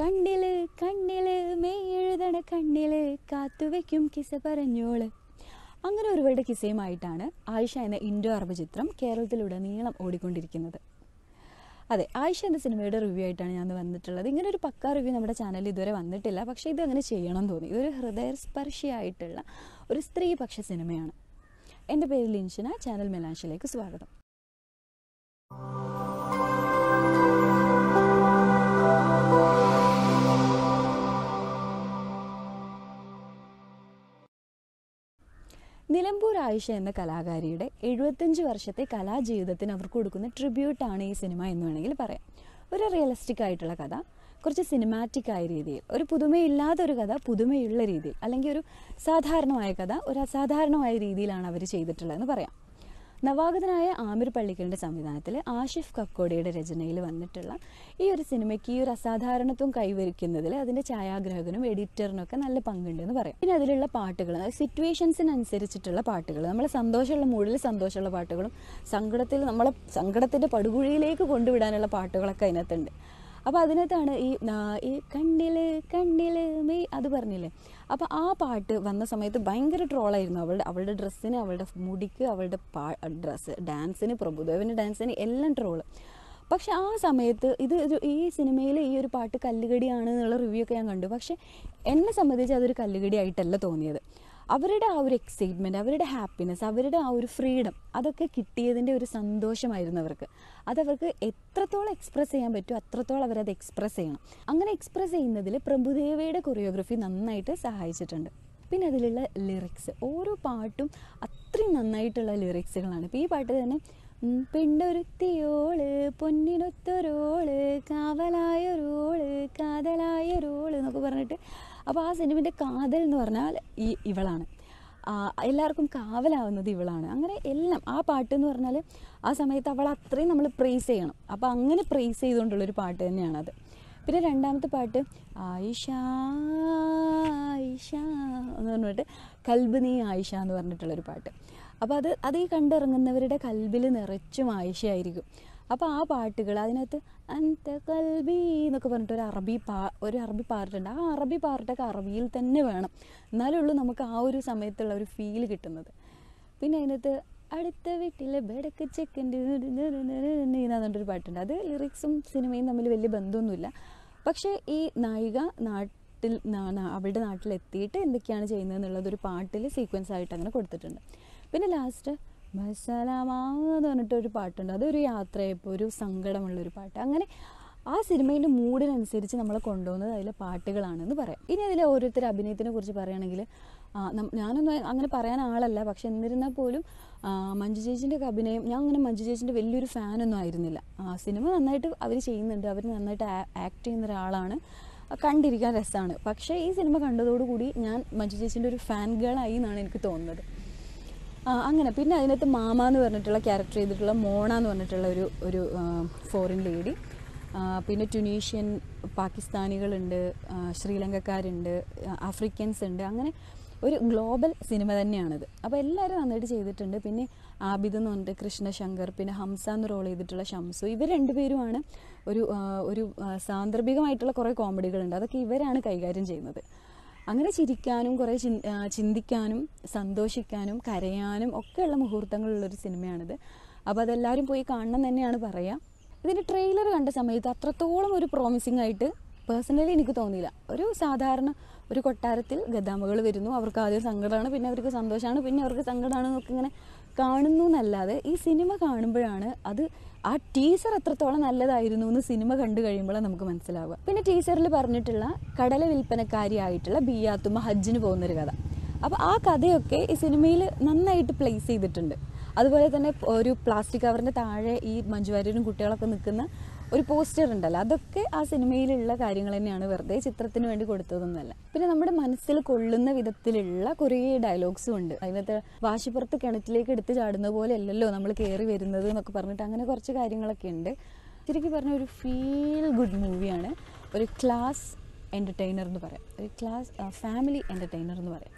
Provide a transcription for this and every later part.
കണ്ണില് കണ്ണില് മേഴുതണ കണ്ണില് കാത്തുവയ്ക്കും കിസ പറഞ്ഞോള് അങ്ങനെ ഒരുപാട് കിസയുമായിട്ടാണ് ആയിഷ എന്ന ഇൻഡോ അറബ് ചിത്രം നീളം ഓടിക്കൊണ്ടിരിക്കുന്നത് അതെ ആയിഷ എന്ന സിനിമയുടെ റിവ്യൂ ആയിട്ടാണ് ഞാൻ വന്നിട്ടുള്ളത് ഇങ്ങനെ ഒരു പക്ക റിവ്യൂ നമ്മുടെ ചാനലിൽ ഇതുവരെ വന്നിട്ടില്ല പക്ഷേ ഇത് അങ്ങനെ ചെയ്യണം തോന്നി ഇതൊരു ഹൃദയസ്പർശിയായിട്ടുള്ള ഒരു സ്ത്രീപക്ഷ സിനിമയാണ് എൻ്റെ പേര് ലിൻഷന ചാനൽ മെലാൻഷിലേക്ക് സ്വാഗതം ആയിഷ എന്ന കലാകാരിയുടെ എഴുപത്തഞ്ച് വർഷത്തെ കലാജീവിതത്തിന് അവർക്ക് കൊടുക്കുന്ന ട്രിബ്യൂട്ടാണ് ഈ സിനിമ എന്ന് വേണമെങ്കിൽ പറയാം ഒരു റിയലിസ്റ്റിക് ആയിട്ടുള്ള കഥ കുറച്ച് സിനിമാറ്റിക് ആയ രീതിയിൽ ഒരു പുതുമയില്ലാത്തൊരു കഥ പുതുമയുള്ള രീതിയിൽ അല്ലെങ്കിൽ ഒരു സാധാരണമായ കഥ ഒരു അസാധാരണമായ രീതിയിലാണ് അവർ ചെയ്തിട്ടുള്ളതെന്ന് പറയാം നവാഗതനായ ആമിർ പള്ളിക്കലിൻ്റെ സംവിധാനത്തിൽ ആഷിഫ് കക്കോടിയുടെ രചനയിൽ വന്നിട്ടുള്ള ഈ ഒരു സിനിമയ്ക്ക് ഈ ഒരു അസാധാരണത്വം കൈവരിക്കുന്നതിൽ അതിൻ്റെ ഛായാഗ്രാഹകനും എഡിറ്ററിനൊക്കെ നല്ല പങ്കുണ്ടെന്ന് പറയാം പിന്നെ അതിലുള്ള പാട്ടുകൾ സിറ്റുവേഷൻസിനനുസരിച്ചിട്ടുള്ള പാട്ടുകൾ നമ്മൾ സന്തോഷമുള്ള മൂഴിൽ സന്തോഷമുള്ള പാട്ടുകളും സങ്കടത്തിൽ നമ്മളെ സങ്കടത്തിൻ്റെ പടുകുഴിയിലേക്ക് കൊണ്ടുവിടാനുള്ള പാട്ടുകളൊക്കെ അതിനകത്തുണ്ട് അപ്പോൾ അതിനകത്താണ് ഈ ഈ കണ്ണില് കണ്ണില് മെയ് അത് പറഞ്ഞില്ലേ അപ്പോൾ ആ പാട്ട് വന്ന സമയത്ത് ഭയങ്കര ട്രോളായിരുന്നു അവളുടെ അവളുടെ ഡ്രസ്സിന് അവളുടെ മുടിക്ക് അവളുടെ പാ ഡ്രസ്സ് ഡാൻസിന് പ്രഭുദേവൻ്റെ ഡാൻസിന് എല്ലാം ട്രോള് പക്ഷെ ആ സമയത്ത് ഇത് ഒരു ഈ സിനിമയിലെ ഈ ഒരു പാട്ട് കല്ലുകടിയാണ് എന്നുള്ള റിവ്യൂ ഒക്കെ ഞാൻ കണ്ടു പക്ഷെ എന്നെ സംബന്ധിച്ച് അതൊരു കല്ലുകടിയായിട്ടല്ല തോന്നിയത് അവരുടെ ആ ഒരു എക്സൈറ്റ്മെൻ്റ് അവരുടെ ഹാപ്പിനെസ് അവരുടെ ആ ഒരു ഫ്രീഡം അതൊക്കെ കിട്ടിയതിൻ്റെ ഒരു സന്തോഷമായിരുന്നു അവർക്ക് അതവർക്ക് എത്രത്തോളം എക്സ്പ്രസ് ചെയ്യാൻ പറ്റുമോ അത്രത്തോളം അവരത് എക്സ്പ്രസ് ചെയ്യണം അങ്ങനെ എക്സ്പ്രസ് ചെയ്യുന്നതിൽ പ്രഭുദേവയുടെ കൊറിയോഗ്രഫി നന്നായിട്ട് സഹായിച്ചിട്ടുണ്ട് പിന്നെ അതിലുള്ള ലിറിക്സ് ഓരോ പാട്ടും അത്രയും നന്നായിട്ടുള്ള ലിറിക്സുകളാണ് ഇപ്പോൾ ഈ പാട്ട് തന്നെ പെണ്ടൊരുത്തിയോള് പൊന്നിനൊത്തൊരോള് കാവലായൊരോള് കാതലായൊരോള് എന്നൊക്കെ പറഞ്ഞിട്ട് അപ്പോൾ ആ സിനിമൻ്റെ കാതൽ എന്ന് പറഞ്ഞാൽ ഈ ഇവളാണ് എല്ലാവർക്കും കാവലാവുന്നത് ഇവളാണ് അങ്ങനെ എല്ലാം ആ പാട്ട് എന്ന് പറഞ്ഞാൽ ആ സമയത്ത് അവൾ അത്രയും നമ്മൾ പ്രേസ് ചെയ്യണം അപ്പോൾ അങ്ങനെ പ്രേസ് ചെയ്തുകൊണ്ടുള്ളൊരു പാട്ട് തന്നെയാണത് പിന്നെ രണ്ടാമത്തെ പാട്ട് ആയിഷ ആയിഷ എന്ന് പറഞ്ഞിട്ട് കൽബ് നീ ആയിഷ എന്ന് പറഞ്ഞിട്ടുള്ളൊരു പാട്ട് അപ്പോൾ അത് അത് ഈ കണ്ടിറങ്ങുന്നവരുടെ കൽബിൽ നിറച്ചും ആയിഷയായിരിക്കും അപ്പോൾ ആ പാട്ടുകൾ അതിനകത്ത് അന്ത കൽബി എന്നൊക്കെ പറഞ്ഞിട്ട് ഒരു അറബി പാ ഒരു അറബി പാർട്ടുണ്ട് ആ അറബി പാർട്ടൊക്കെ അറബിയിൽ തന്നെ വേണം എന്നാലേ ഉള്ളൂ നമുക്ക് ആ ഒരു സമയത്തുള്ള ഒരു ഫീൽ കിട്ടുന്നത് പിന്നെ അതിനകത്ത് അടുത്ത വീട്ടിലെ ബെടക്ക് ചെക്കൻ്റെ എന്നൊരു പറഞ്ഞിട്ടൊരു പാട്ടുണ്ട് അത് ലിറിക്സും സിനിമയും തമ്മിൽ വലിയ ബന്ധമൊന്നുമില്ല പക്ഷേ ഈ നായിക നാട്ടിൽ അവളുടെ നാട്ടിലെത്തിയിട്ട് എന്തൊക്കെയാണ് ചെയ്യുന്നത് ഒരു പാട്ടിൽ സീക്വൻസ് ആയിട്ട് അങ്ങനെ കൊടുത്തിട്ടുണ്ട് പിന്നെ ലാസ്റ്റ് ബസലമാന്ന് പറഞ്ഞിട്ടൊരു പാട്ടുണ്ട് അതൊരു യാത്രയപ്പോൾ ഒരു സങ്കടമുള്ളൊരു പാട്ട് അങ്ങനെ ആ സിനിമയിൻ്റെ മൂഡിനനുസരിച്ച് നമ്മൾ കൊണ്ടുപോകുന്നത് അതിലെ പാട്ടുകളാണെന്ന് പറയാം ഇനി അതിലെ ഓരോരുത്തർ അഭിനയത്തിനെ കുറിച്ച് പറയുകയാണെങ്കിൽ ഞാനൊന്നും അങ്ങനെ പറയാൻ ആളല്ല പക്ഷെ എന്നിരുന്നാൽ പോലും മഞ്ജു ചേച്ചിൻ്റെ ഒക്കെ അഭിനയം ഞാൻ അങ്ങനെ മഞ്ജു ചേച്ചിൻ്റെ വലിയൊരു ഫാനൊന്നും ആയിരുന്നില്ല ആ സിനിമ നന്നായിട്ട് അവർ ചെയ്യുന്നുണ്ട് അവർ നന്നായിട്ട് ആക്ട് ചെയ്യുന്ന ഒരാളാണ് കണ്ടിരിക്കാൻ രസമാണ് പക്ഷേ ഈ സിനിമ കണ്ടതോടുകൂടി ഞാൻ മഞ്ജു ചേച്ചിൻ്റെ ഒരു ഫാൻ ഗേൾ ആയി എന്നാണ് എനിക്ക് തോന്നുന്നത് അങ്ങനെ പിന്നെ അതിനകത്ത് മാമ എന്ന് പറഞ്ഞിട്ടുള്ള ക്യാരക്ടർ ചെയ്തിട്ടുള്ള മോണ എന്ന് പറഞ്ഞിട്ടുള്ള ഒരു ഒരു ഫോറിൻ ലേഡി പിന്നെ ട്യൂണീഷ്യൻ പാകിസ്ഥാനികളുണ്ട് ശ്രീലങ്കക്കാരുണ്ട് ആഫ്രിക്കൻസ് ഉണ്ട് അങ്ങനെ ഒരു ഗ്ലോബൽ സിനിമ തന്നെയാണിത് അപ്പോൾ എല്ലാവരും നന്നായിട്ട് ചെയ്തിട്ടുണ്ട് പിന്നെ ആബിദ് എന്ന് പറഞ്ഞിട്ട് കൃഷ്ണശങ്കർ പിന്നെ ഹംസ എന്ന് റോൾ ചെയ്തിട്ടുള്ള ഷംസു ഇവർ രണ്ടുപേരുമാണ് ഒരു ഒരു സാന്ദർഭികമായിട്ടുള്ള കുറേ കോമഡികളുണ്ട് അതൊക്കെ ഇവരാണ് കൈകാര്യം ചെയ്യുന്നത് അങ്ങനെ ചിരിക്കാനും കുറേ ചിന്തിക്കാനും സന്തോഷിക്കാനും കരയാനും ഒക്കെയുള്ള മുഹൂർത്തങ്ങളുള്ളൊരു സിനിമയാണിത് അപ്പോൾ അതെല്ലാവരും പോയി കാണണം തന്നെയാണ് പറയുക ഇതിൻ്റെ ട്രെയിലർ കണ്ട സമയത്ത് അത്രത്തോളം ഒരു പ്രോമിസിംഗ് ആയിട്ട് പേഴ്സണലി എനിക്ക് തോന്നിയില്ല ഒരു സാധാരണ ഒരു കൊട്ടാരത്തിൽ ഗതാമകൾ വരുന്നു അവർക്ക് ആദ്യം സങ്കടമാണ് പിന്നെ അവർക്ക് സന്തോഷമാണ് പിന്നെ അവർക്ക് സങ്കടമാണ് എന്നൊക്കെ ഇങ്ങനെ കാണുന്നു എന്നല്ലാതെ ഈ സിനിമ കാണുമ്പോഴാണ് അത് ആ ടീസർ എത്രത്തോളം നല്ലതായിരുന്നു എന്ന് സിനിമ കണ്ടു കഴിയുമ്പോഴാണ് നമുക്ക് മനസ്സിലാവുക പിന്നെ ടീസറിൽ പറഞ്ഞിട്ടുള്ള കടല വിൽപ്പനക്കാരിയായിട്ടുള്ള ബിയാത്തുമ്മ ഹജ്ജിന് പോകുന്നൊരു കഥ അപ്പോൾ ആ കഥയൊക്കെ ഈ സിനിമയിൽ നന്നായിട്ട് പ്ലേസ് ചെയ്തിട്ടുണ്ട് അതുപോലെ തന്നെ ഒരു പ്ലാസ്റ്റിക് കവറിൻ്റെ താഴെ ഈ മഞ്ജുവാര്യരും കുട്ടികളൊക്കെ നിൽക്കുന്ന ഒരു പോസ്റ്റർ ഉണ്ടല്ലോ അതൊക്കെ ആ സിനിമയിലുള്ള കാര്യങ്ങൾ തന്നെയാണ് വെറുതെ ചിത്രത്തിന് വേണ്ടി കൊടുത്തതൊന്നുമല്ല പിന്നെ നമ്മുടെ മനസ്സിൽ കൊള്ളുന്ന വിധത്തിലുള്ള കുറേ ഡയലോഗ്സും ഉണ്ട് അതിനകത്ത് വാശിപ്പുറത്ത് കിണറ്റിലേക്ക് എടുത്ത് ചാടുന്ന പോലെ അല്ലല്ലോ നമ്മൾ കയറി വരുന്നത് എന്നൊക്കെ പറഞ്ഞിട്ട് അങ്ങനെ കുറച്ച് കാര്യങ്ങളൊക്കെ ഉണ്ട് ശരിക്കും പറഞ്ഞ ഒരു ഫീൽ ഗുഡ് മൂവിയാണ് ഒരു ക്ലാസ് എൻ്റർടൈനർ എന്ന് പറയാം ഒരു ക്ലാസ് ഫാമിലി എൻ്റർടൈനർ എന്ന് പറയാം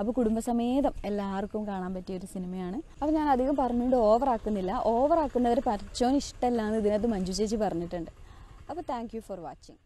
അപ്പോൾ കുടുംബസമേതം എല്ലാവർക്കും കാണാൻ പറ്റിയ ഒരു സിനിമയാണ് അപ്പോൾ ഞാൻ അധികം പറഞ്ഞുകൊണ്ട് ഓവറാക്കുന്നില്ല ഓവറാക്കുന്നവർ പരച്ചോൻ ഇഷ്ടമല്ല എന്ന് ഇതിനകത്ത് മഞ്ജു ചേച്ചി പറഞ്ഞിട്ടുണ്ട് അപ്പോൾ താങ്ക് ഫോർ വാച്ചിങ്